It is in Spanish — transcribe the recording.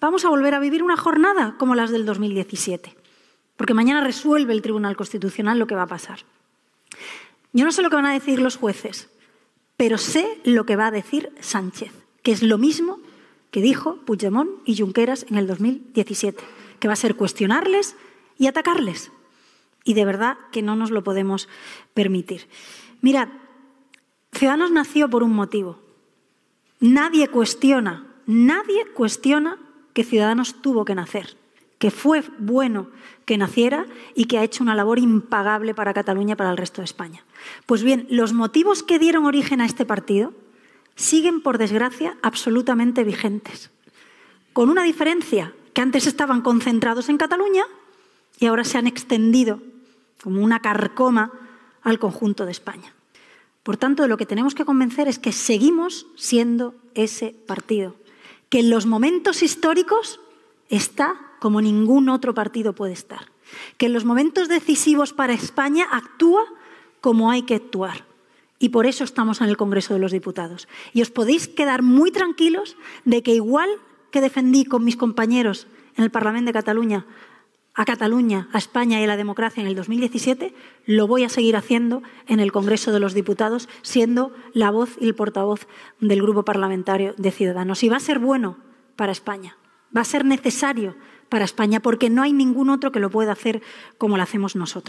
vamos a volver a vivir una jornada como las del 2017, porque mañana resuelve el Tribunal Constitucional lo que va a pasar. Yo no sé lo que van a decir los jueces, pero sé lo que va a decir Sánchez, que es lo mismo que dijo Puigdemont y Junqueras en el 2017, que va a ser cuestionarles y atacarles. Y de verdad que no nos lo podemos permitir. Mirad, Ciudadanos nació por un motivo. Nadie cuestiona, nadie cuestiona que Ciudadanos tuvo que nacer, que fue bueno que naciera y que ha hecho una labor impagable para Cataluña y para el resto de España. Pues bien, los motivos que dieron origen a este partido siguen, por desgracia, absolutamente vigentes, con una diferencia, que antes estaban concentrados en Cataluña y ahora se han extendido como una carcoma al conjunto de España. Por tanto, lo que tenemos que convencer es que seguimos siendo ese partido que en los momentos históricos está como ningún otro partido puede estar, que en los momentos decisivos para España actúa como hay que actuar. Y por eso estamos en el Congreso de los Diputados. Y os podéis quedar muy tranquilos de que igual que defendí con mis compañeros en el Parlamento de Cataluña a Cataluña, a España y a la democracia en el 2017, lo voy a seguir haciendo en el Congreso de los Diputados, siendo la voz y el portavoz del Grupo Parlamentario de Ciudadanos. Y va a ser bueno para España, va a ser necesario para España, porque no hay ningún otro que lo pueda hacer como lo hacemos nosotros.